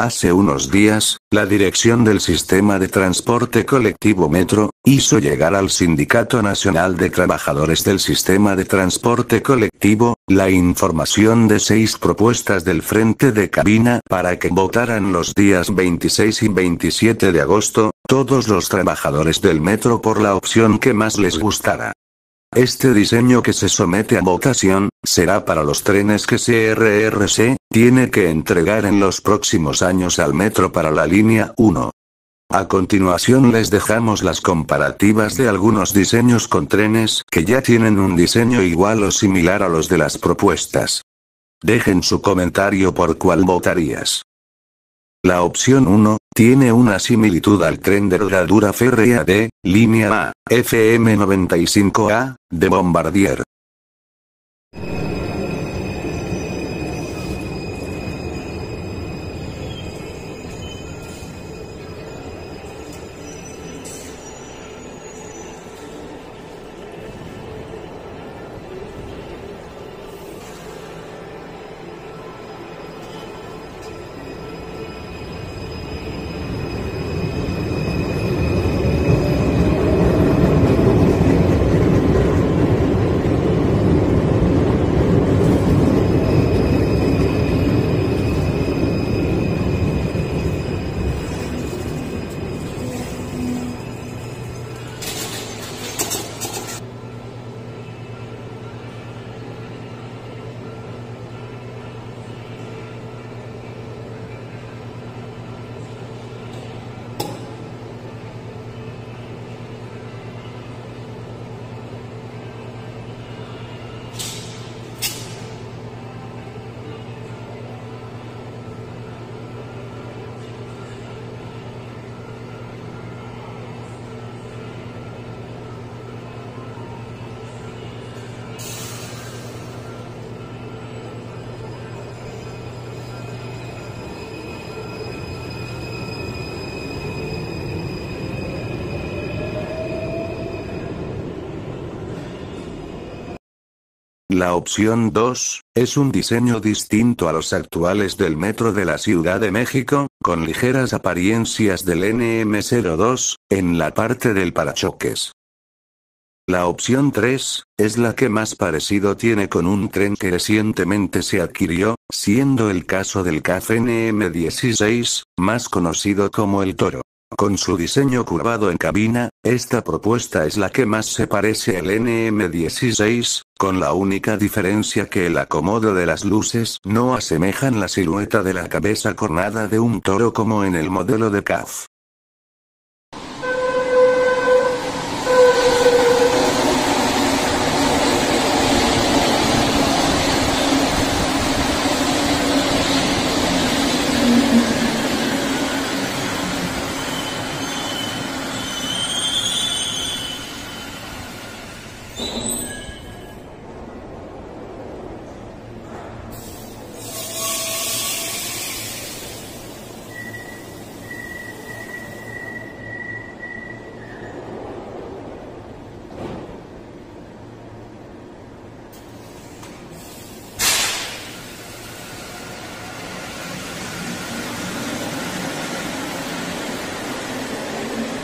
Hace unos días, la dirección del sistema de transporte colectivo Metro, hizo llegar al Sindicato Nacional de Trabajadores del Sistema de Transporte Colectivo, la información de seis propuestas del Frente de Cabina para que votaran los días 26 y 27 de agosto, todos los trabajadores del Metro por la opción que más les gustara. Este diseño que se somete a votación, será para los trenes que CRRC tiene que entregar en los próximos años al metro para la línea 1. A continuación les dejamos las comparativas de algunos diseños con trenes que ya tienen un diseño igual o similar a los de las propuestas. Dejen su comentario por cuál votarías. La opción 1, tiene una similitud al tren de rodadura férrea de, línea A, FM95A, de Bombardier. La opción 2, es un diseño distinto a los actuales del metro de la Ciudad de México, con ligeras apariencias del NM02, en la parte del parachoques. La opción 3, es la que más parecido tiene con un tren que recientemente se adquirió, siendo el caso del CAF NM16, más conocido como el Toro. Con su diseño curvado en cabina, esta propuesta es la que más se parece al NM16, con la única diferencia que el acomodo de las luces no asemejan la silueta de la cabeza cornada de un toro como en el modelo de CAF.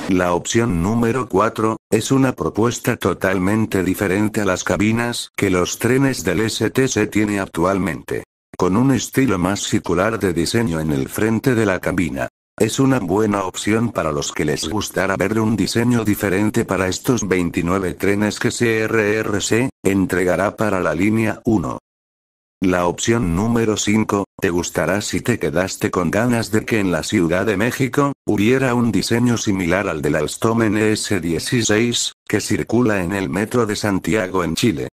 La opción número 4, es una propuesta totalmente diferente a las cabinas que los trenes del STC tiene actualmente. Con un estilo más circular de diseño en el frente de la cabina. Es una buena opción para los que les gustará ver un diseño diferente para estos 29 trenes que CRRC entregará para la línea 1. La opción número 5, te gustará si te quedaste con ganas de que en la Ciudad de México, hubiera un diseño similar al del Alstom ns 16 que circula en el metro de Santiago en Chile.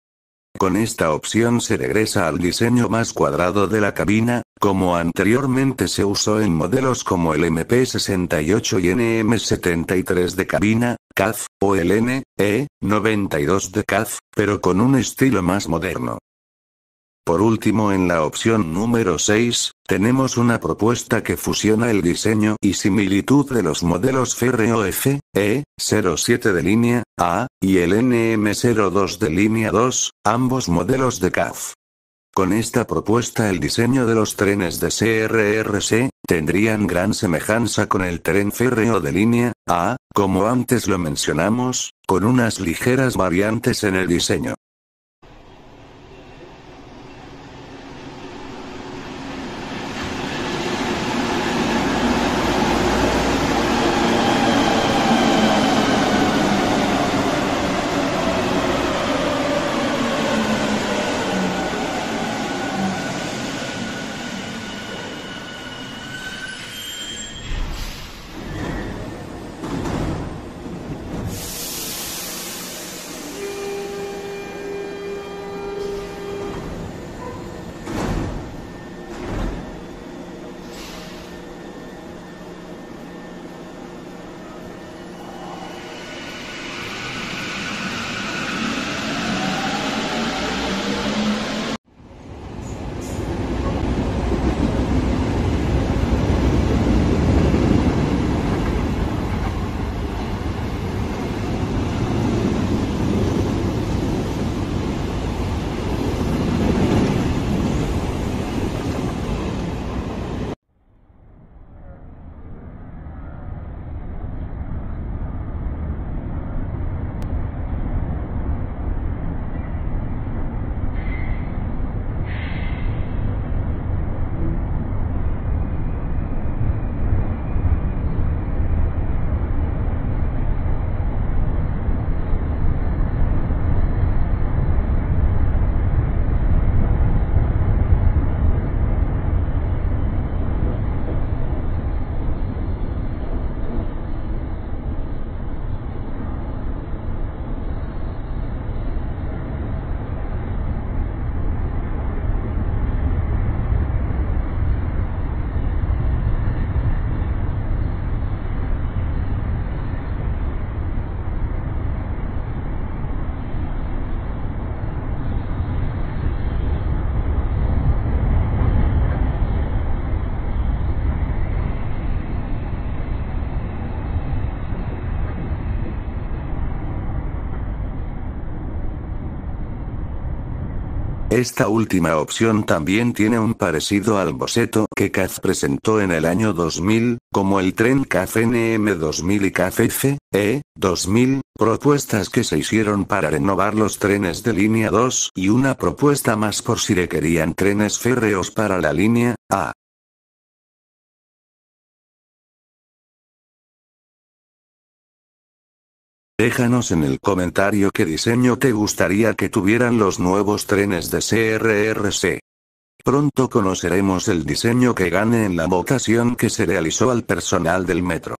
Con esta opción se regresa al diseño más cuadrado de la cabina, como anteriormente se usó en modelos como el MP68 y NM73 de cabina, CAF, o el NE92 de CAF, pero con un estilo más moderno. Por último en la opción número 6, tenemos una propuesta que fusiona el diseño y similitud de los modelos Ferreo E, 07 de línea A, y el NM02 de línea 2, ambos modelos de CAF. Con esta propuesta el diseño de los trenes de CRRC, tendrían gran semejanza con el tren férreo de línea A, como antes lo mencionamos, con unas ligeras variantes en el diseño. Esta última opción también tiene un parecido al boceto que Caz presentó en el año 2000, como el tren CAF NM2000 y CAF 2000 e, propuestas que se hicieron para renovar los trenes de línea 2 y una propuesta más por si requerían trenes férreos para la línea A. Déjanos en el comentario qué diseño te gustaría que tuvieran los nuevos trenes de CRRC. Pronto conoceremos el diseño que gane en la votación que se realizó al personal del metro.